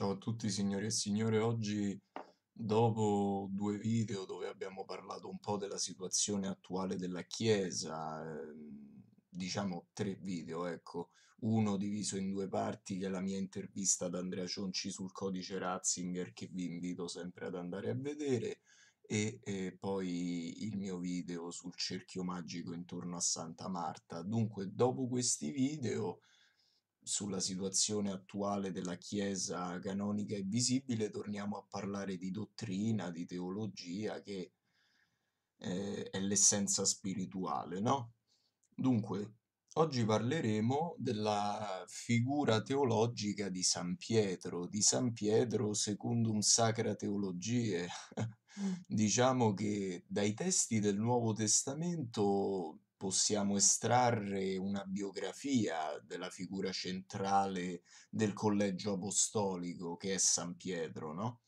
Ciao a tutti signori e signore, oggi dopo due video dove abbiamo parlato un po' della situazione attuale della Chiesa, ehm, diciamo tre video, ecco, uno diviso in due parti che è la mia intervista ad Andrea Cionci sul codice Ratzinger che vi invito sempre ad andare a vedere e, e poi il mio video sul cerchio magico intorno a Santa Marta. Dunque, dopo questi video sulla situazione attuale della Chiesa canonica e visibile, torniamo a parlare di dottrina, di teologia, che eh, è l'essenza spirituale, no? Dunque, oggi parleremo della figura teologica di San Pietro, di San Pietro secondo un sacra teologie. Mm. diciamo che dai testi del Nuovo Testamento possiamo estrarre una biografia della figura centrale del collegio apostolico che è San Pietro, no?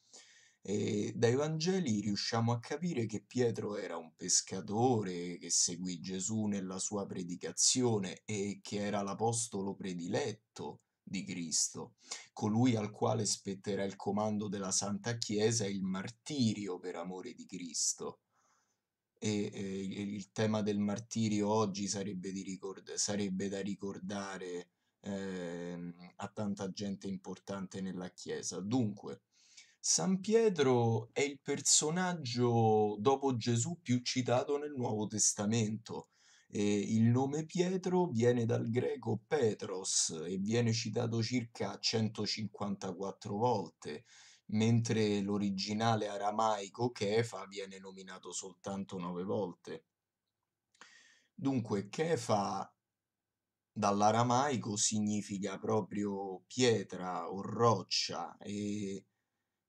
E dai Vangeli riusciamo a capire che Pietro era un pescatore che seguì Gesù nella sua predicazione e che era l'apostolo prediletto di Cristo, colui al quale spetterà il comando della Santa Chiesa e il martirio per amore di Cristo e eh, il tema del martirio oggi sarebbe, sarebbe da ricordare eh, a tanta gente importante nella Chiesa. Dunque, San Pietro è il personaggio dopo Gesù più citato nel Nuovo Testamento. E il nome Pietro viene dal greco Petros e viene citato circa 154 volte mentre l'originale aramaico Kefa viene nominato soltanto nove volte. Dunque, Kefa dall'aramaico significa proprio pietra o roccia e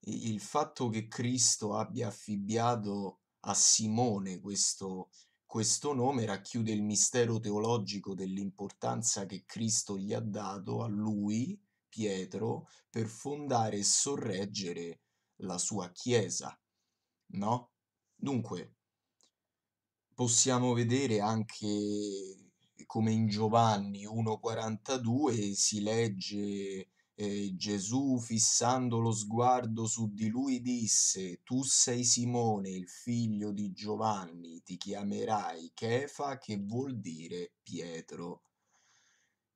il fatto che Cristo abbia affibbiato a Simone questo, questo nome racchiude il mistero teologico dell'importanza che Cristo gli ha dato a lui Pietro per fondare e sorreggere la sua Chiesa, no? Dunque, possiamo vedere anche come in Giovanni 1,42 si legge eh, Gesù fissando lo sguardo su di lui disse Tu sei Simone, il figlio di Giovanni, ti chiamerai Chefa che vuol dire Pietro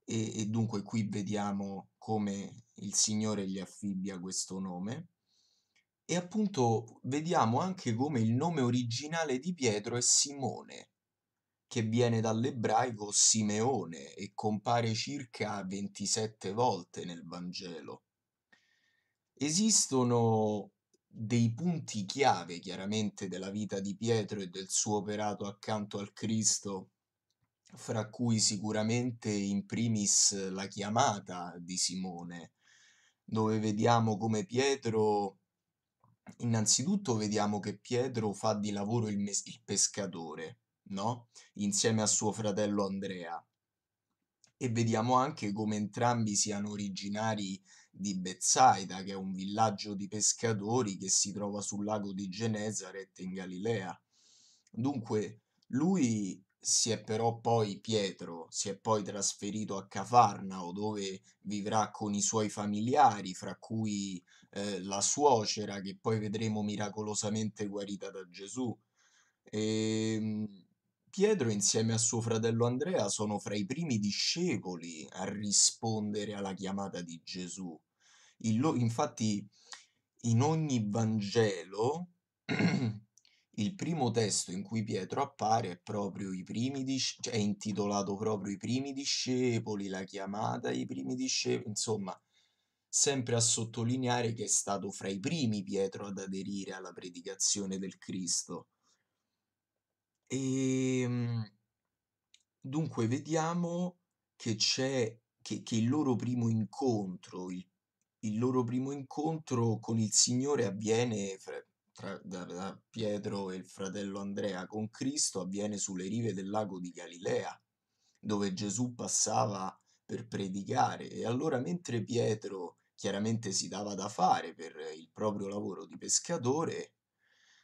e, e dunque qui vediamo come il Signore gli affibbia questo nome e appunto vediamo anche come il nome originale di Pietro è Simone, che viene dall'ebraico Simeone e compare circa 27 volte nel Vangelo. Esistono dei punti chiave chiaramente della vita di Pietro e del suo operato accanto al Cristo fra cui sicuramente in primis la chiamata di Simone, dove vediamo come Pietro, innanzitutto vediamo che Pietro fa di lavoro il, mes- il pescatore, no? Insieme a suo fratello Andrea. E vediamo anche come entrambi siano originari di Bethsaida, che è un villaggio di pescatori che si trova sul lago di Genezaret in Galilea. Dunque, lui si è però poi Pietro si è poi trasferito a Cafarnao dove vivrà con i suoi familiari, fra cui eh, la suocera che poi vedremo miracolosamente guarita da Gesù. E, ehm, Pietro insieme a suo fratello Andrea sono fra i primi discepoli a rispondere alla chiamata di Gesù. Il, infatti in ogni Vangelo il primo testo in cui Pietro appare è proprio i primi discepoli, cioè è intitolato proprio i primi discepoli, la chiamata ai primi discepoli, insomma, sempre a sottolineare che è stato fra i primi Pietro ad aderire alla predicazione del Cristo. E ehm, dunque vediamo che c'è che, che il loro primo incontro, il, il loro primo incontro con il Signore avviene fra, tra, da, da Pietro e il fratello Andrea con Cristo avviene sulle rive del lago di Galilea, dove Gesù passava per predicare. E allora mentre Pietro chiaramente si dava da fare per il proprio lavoro di pescatore,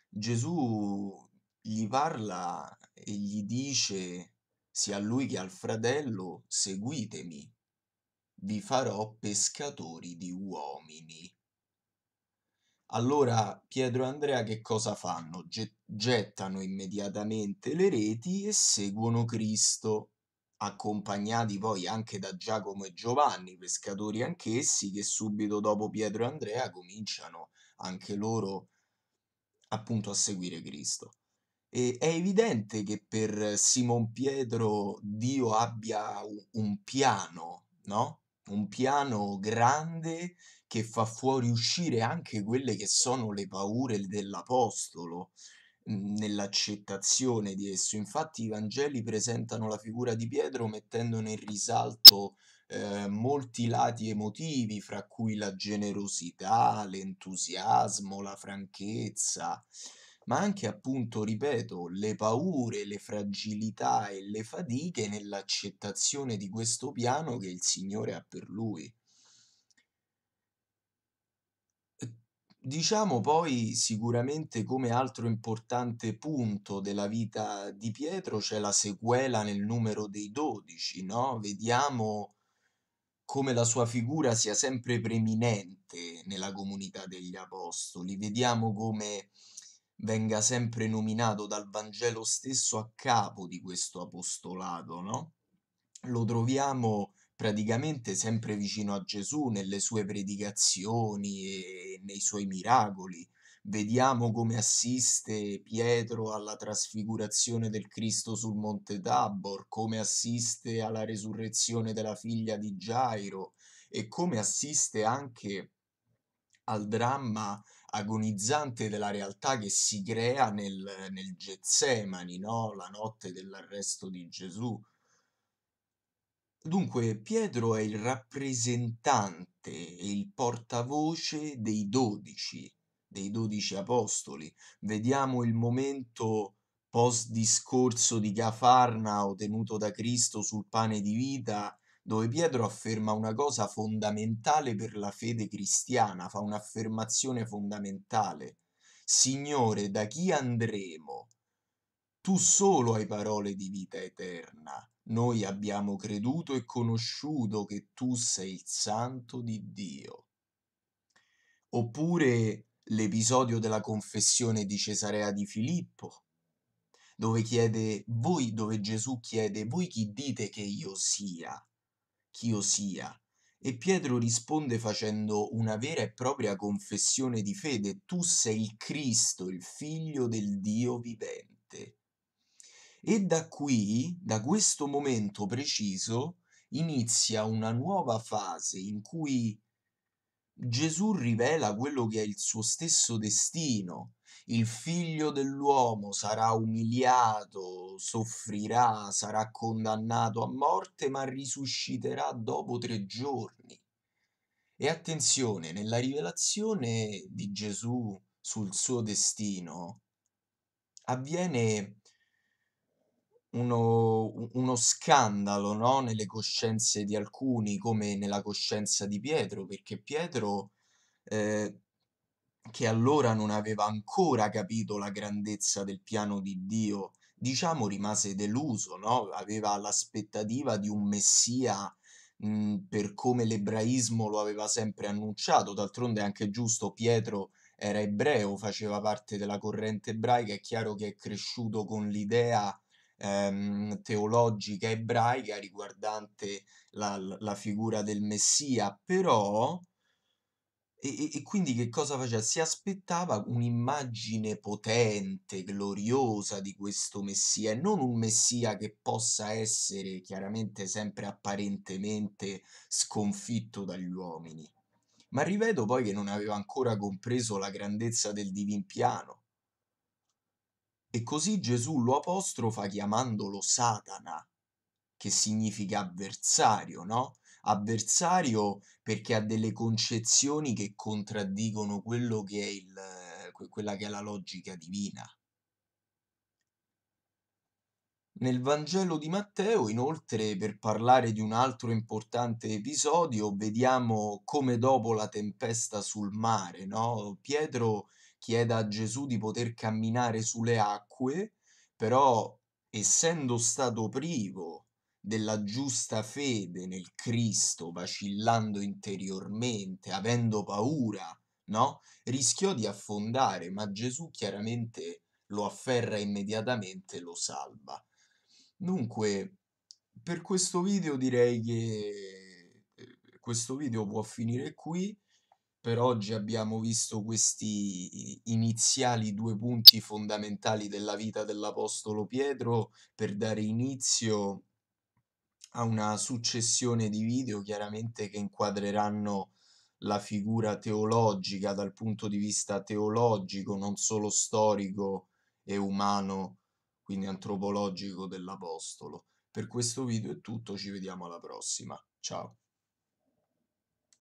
Gesù gli parla e gli dice sia a lui che al fratello seguitemi, vi farò pescatori di uomini. Allora Pietro e Andrea che cosa fanno? Gettano immediatamente le reti e seguono Cristo, accompagnati poi anche da Giacomo e Giovanni, pescatori anch'essi, che subito dopo Pietro e Andrea cominciano anche loro appunto a seguire Cristo. E è evidente che per Simon Pietro Dio abbia un piano, no? un piano grande che fa fuoriuscire anche quelle che sono le paure dell'Apostolo mhmm, nell'accettazione di esso. Infatti i Vangeli presentano la figura di Pietro mettendone in risalto eh, molti lati emotivi, fra cui la generosità, l'entusiasmo, la franchezza ma anche appunto, ripeto, le paure, le fragilità e le fatiche nell'accettazione di questo piano che il Signore ha per lui. Ehm, diciamo poi sicuramente come altro importante punto della vita di Pietro c'è la sequela nel numero dei dodici, no? Vediamo come la sua figura sia sempre preminente nella comunità degli apostoli, vediamo come venga sempre nominato dal Vangelo stesso a capo di questo apostolato, no? Lo troviamo praticamente sempre vicino a Gesù nelle sue predicazioni e nei suoi miracoli. Vediamo come assiste Pietro alla trasfigurazione del Cristo sul Monte Tabor, come assiste alla resurrezione della figlia di Gairo e come assiste anche al dramma agonizzante della realtà che si crea nel, nel Getsemani, no? la notte dell'arresto di Gesù. Dunque Pietro è il rappresentante e il portavoce dei dodici, dei dodici apostoli. Vediamo il momento post discorso di Cafarnao tenuto da Cristo sul pane di vita dove Pietro afferma una cosa fondamentale per la fede cristiana, fa un'affermazione fondamentale. Signore, da chi andremo? Tu solo hai parole di vita eterna. Noi abbiamo creduto e conosciuto che tu sei il santo di Dio. Oppure l'episodio della confessione di Cesarea di Filippo, dove chiede voi, dove Gesù chiede voi chi dite che io sia? ch'io sia. E Pietro risponde facendo una vera e propria confessione di fede, tu sei il Cristo, il figlio del Dio vivente. E da qui, da questo momento preciso, inizia una nuova fase in cui Gesù rivela quello che è il suo stesso destino. Il figlio dell'uomo sarà umiliato, soffrirà, sarà condannato a morte, ma risusciterà dopo tre giorni. E attenzione, nella rivelazione di Gesù sul suo destino avviene uno uno scandalo, no, nelle coscienze di alcuni, come nella coscienza di Pietro, perché Pietro, ehm, che allora non aveva ancora capito la grandezza del piano di Dio, diciamo rimase deluso, no, aveva l'aspettativa di un messia, per come l'ebraismo lo aveva sempre annunciato, d'altronde è anche giusto, Pietro era ebreo, faceva parte della corrente ebraica, è chiaro che è cresciuto con l'idea ehm, teologica ebraica riguardante la, la, figura del Messia, però... E, e quindi che cosa faceva? Si aspettava un'immagine potente, gloriosa di questo Messia, e non un Messia che possa essere chiaramente sempre apparentemente sconfitto dagli uomini ma rivedo poi che non aveva ancora compreso la grandezza del divin piano. E così Gesù lo apostrofa chiamandolo Satana, che significa avversario, no? Avversario perché ha delle concezioni che contraddicono quello che è il, quella che è la logica divina. Nel Vangelo di Matteo, inoltre, per parlare di un altro importante episodio, vediamo come dopo la tempesta sul mare, no? Pietro chieda a Gesù di poter camminare sulle acque, però essendo stato privo della giusta fede nel Cristo, vacillando interiormente, avendo paura, no? Rischiò di affondare, ma Gesù chiaramente lo afferra immediatamente e lo salva. Dunque, per questo video direi che eh, questo video può finire qui per oggi abbiamo visto questi iniziali due punti fondamentali della vita dell'Apostolo Pietro per dare inizio a una successione di video chiaramente che inquadreranno la figura teologica dal punto di vista teologico, non solo storico e umano, quindi antropologico dell'Apostolo. Per questo video è tutto, ci vediamo alla prossima. Ciao.